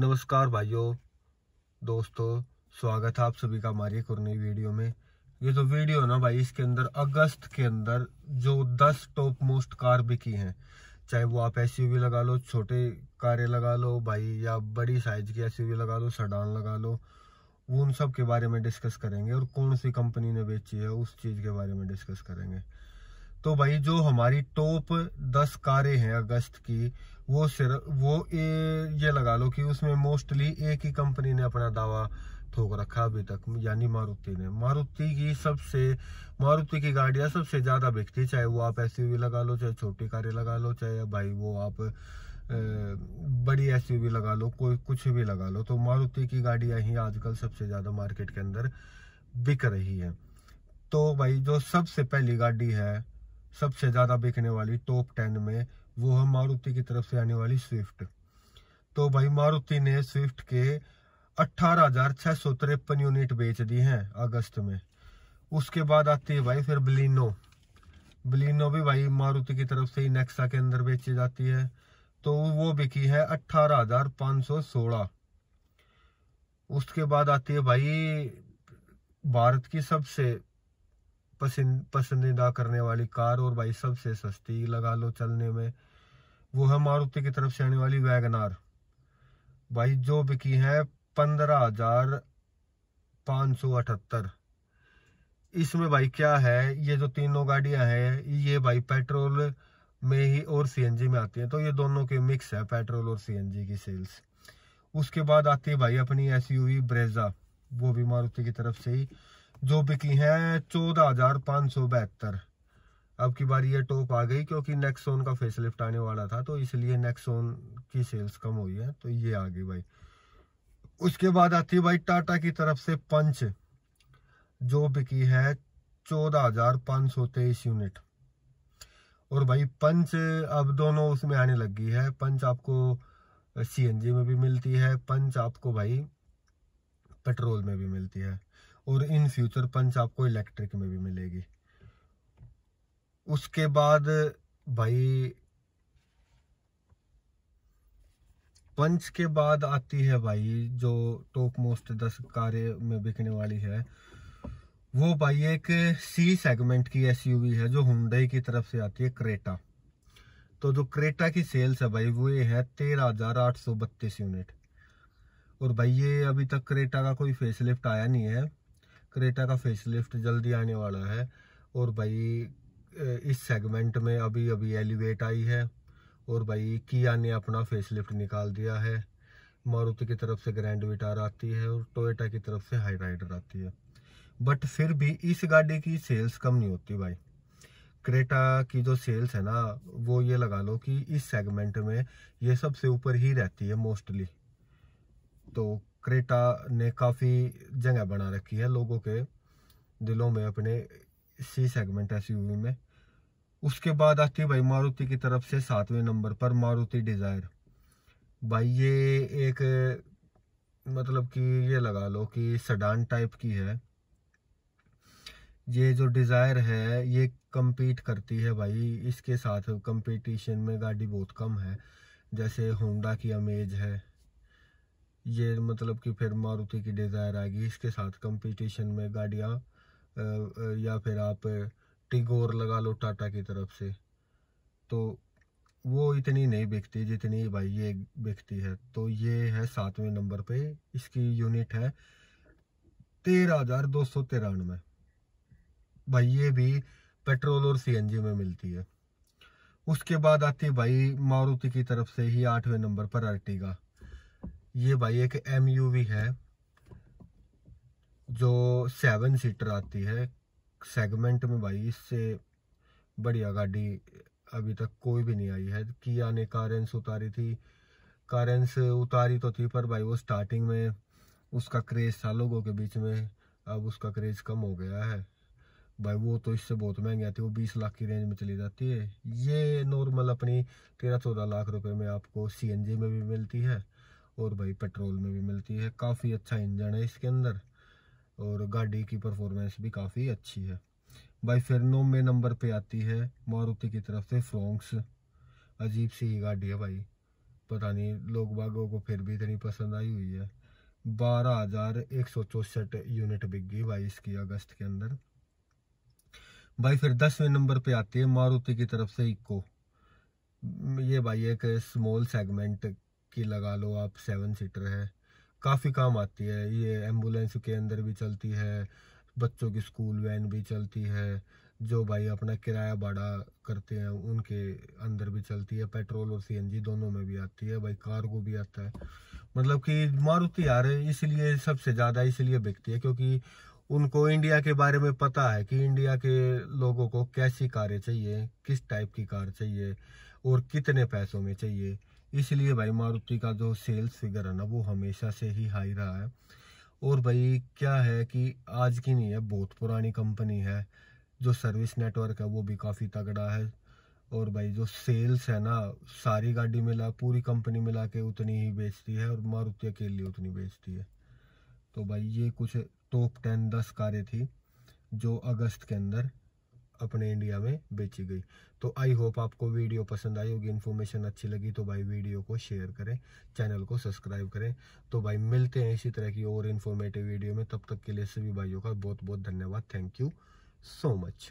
नमस्कार भाइयों दोस्तों स्वागत है आप सभी का हमारी एक और नई वीडियो में ये जो तो वीडियो ना भाई इसके अंदर अगस्त के अंदर जो 10 टॉप मोस्ट कार बिकी हैं चाहे वो आप एस लगा लो छोटे कारें लगा लो भाई या बड़ी साइज की एस लगा लो सडान लगा लो उन सब के बारे में डिस्कस करेंगे और कौन सी कंपनी ने बेची है उस चीज़ के बारे में डिस्कस करेंगे तो भाई जो हमारी टॉप दस कारें हैं अगस्त की वो सिर्फ वो ए, ये लगा लो कि उसमें मोस्टली एक ही कंपनी ने अपना दावा ठोक रखा अभी तक यानी मारुति ने मारुति की सबसे मारुति की गाड़ियां सबसे ज़्यादा बिकती चाहे वो आप एस लगा लो चाहे छोटी कारें लगा लो चाहे भाई वो आप बड़ी एस लगा लो कोई कुछ भी लगा लो तो मारुति की गाड़ियां ही आजकल सबसे ज़्यादा मार्केट के अंदर बिक रही है तो भाई जो सबसे पहली गाड़ी है सबसे ज़्यादा बिकने वाली टॉप टेन में वो है मारुति की तरफ से आने वाली स्विफ्ट तो भाई मारुति ने स्विफ्ट के अट्ठारह यूनिट बेच दी हैं अगस्त में उसके बाद आती है भाई फिर बलिनो बलिनो भी भाई मारुति की तरफ से ही नेक्सा के अंदर बेची जाती है तो वो बिकी है अट्ठारह हजार पाँच सौ सोलह उसके बाद आती है भाई भारत की सबसे पसंद पसंदीदा करने वाली कार और भाई सबसे सस्ती लगा लो चलने में वो है मारुति की तरफ से आने वाली वैगनार भाई जो बिकी है पंद्रह हजार पाँच सौ अठहत्तर इसमें भाई क्या है ये जो तीनों गाड़ियां हैं ये भाई पेट्रोल में ही और सीएनजी में आती हैं तो ये दोनों के मिक्स है पेट्रोल और सीएनजी की सेल्स उसके बाद आती है भाई अपनी एसयूवी ब्रेजा वो भी मारुति की तरफ से ही जो बिकी हैं चौदह हजार पाँच सौ बहत्तर अब की बार ये टॉप आ गई क्योंकि नेक्सोन का फेसलिफ्ट आने वाला था तो इसलिए नेक्सोन की सेल्स कम हुई है तो ये आ गई भाई उसके बाद आती है भाई टाटा की तरफ से पंच जो बिकी है चौदह हजार पाँच सौ तेईस यूनिट और भाई पंच अब दोनों उसमें आने लगी है पंच आपको सीएनजी में भी मिलती है पंच आपको भाई पेट्रोल में भी मिलती है और इन फ्यूचर पंच आपको इलेक्ट्रिक में भी मिलेगी उसके बाद भाई पंच के बाद आती है भाई जो टॉप मोस्ट दस कार्य में बिकने वाली है वो भाई एक सी सेगमेंट की एसयूवी है जो हुंडई की तरफ से आती है क्रेटा तो जो क्रेटा की सेल्स है भाई वो ये है तेरह हजार आठ सौ बत्तीस यूनिट और भाई ये अभी तक क्रेटा का कोई फेसलिफ्ट आया नहीं है क्रेटा का फेसलिफ्ट जल्दी आने वाला है और भाई इस सेगमेंट में अभी अभी एलिवेट आई है और भाई किया ने अपना फेसलिफ्ट निकाल दिया है मारुति की तरफ से ग्रैंड विटार आती है और टोयोटा की तरफ से हाई राइडर आती है बट फिर भी इस गाड़ी की सेल्स कम नहीं होती भाई क्रेटा की जो सेल्स है ना वो ये लगा लो कि इस सेगमेंट में ये सबसे ऊपर ही रहती है मोस्टली तो क्रेटा ने काफ़ी जगह बना रखी है लोगों के दिलों में अपने सी सेगमेंट एस में उसके बाद आती है भाई मारुति की तरफ से सातवें नंबर पर मारुति डिज़ायर भाई ये एक मतलब कि ये लगा लो कि सडान टाइप की है ये जो डिज़ायर है ये कम्पीट करती है भाई इसके साथ कंपटीशन में गाड़ी बहुत कम है जैसे होंडा की अमेज है ये मतलब कि फिर मारुति की डिज़ायर आएगी इसके साथ कंपटीशन में गाड़ियाँ या फिर आप टिगोर लगा लो टाटा की तरफ से तो वो इतनी नहीं बिकती जितनी भाई ये बिकती है तो ये है सातवें नंबर पे इसकी यूनिट है तेरह हज़ार दो सौ तिरानवे भाई ये भी पेट्रोल और सीएनजी में मिलती है उसके बाद आती है भाई मारुति की तरफ से ही आठवें नंबर पर अर्टिगा ये भाई एक एम है जो सेवन सीटर आती है सेगमेंट में भाई इससे बढ़िया गाड़ी अभी तक कोई भी नहीं आई है किया ने कारेंस उतारी थी कारेंस उतारी तो थी पर भाई वो स्टार्टिंग में उसका क्रेज़ था लोगों के बीच में अब उसका क्रेज़ कम हो गया है भाई वो तो इससे बहुत महंगी आती है वो बीस लाख की रेंज में चली जाती है ये नॉर्मल अपनी तेरह चौदह लाख रुपए में आपको सी में भी मिलती है और भाई पेट्रोल में भी मिलती है काफ़ी अच्छा इंजन है इसके अंदर और गाड़ी की परफॉर्मेंस भी काफ़ी अच्छी है भाई फिर नौवे नंबर पे आती है मारुति की तरफ से फ्रोंक्स अजीब सी ही गाड़ी है भाई पता नहीं लोग बागों को फिर भी इतनी पसंद आई हुई है बारह हज़ार एक सौ चौसठ यूनिट बिक गई भाई इसकी अगस्त के अंदर भाई फिर दसवें नंबर पे आती है मारुति की तरफ से इको ये भाई एक स्मॉल सेगमेंट की लगा लो आप सेवन सीटर है काफ़ी काम आती है ये एम्बुलेंस के अंदर भी चलती है बच्चों की स्कूल वैन भी चलती है जो भाई अपना किराया भाड़ा करते हैं उनके अंदर भी चलती है पेट्रोल और सीएनजी दोनों में भी आती है भाई कार को भी आता है मतलब कि मारुति यार इसलिए सबसे ज़्यादा इसलिए बिकती है क्योंकि उनको इंडिया के बारे में पता है कि इंडिया के लोगों को कैसी कारें चाहिए किस टाइप की कार चाहिए और कितने पैसों में चाहिए इसलिए भाई मारुति का जो सेल्स फिगर है ना वो हमेशा से ही हाई रहा है और भाई क्या है कि आज की नहीं है बहुत पुरानी कंपनी है जो सर्विस नेटवर्क है वो भी काफ़ी तगड़ा है और भाई जो सेल्स है ना सारी गाड़ी मिला पूरी कंपनी मिला के उतनी ही बेचती है और मारुति अकेली उतनी बेचती है तो भाई ये कुछ टॉप टेन दस कारें थी जो अगस्त के अंदर अपने इंडिया में बेची गई तो आई होप आपको वीडियो पसंद आई होगी इन्फॉर्मेशन अच्छी लगी तो भाई वीडियो को शेयर करें चैनल को सब्सक्राइब करें तो भाई मिलते हैं इसी तरह की और इन्फॉर्मेटिव वीडियो में तब तक के लिए सभी भाइयों का बहुत बहुत धन्यवाद थैंक यू सो मच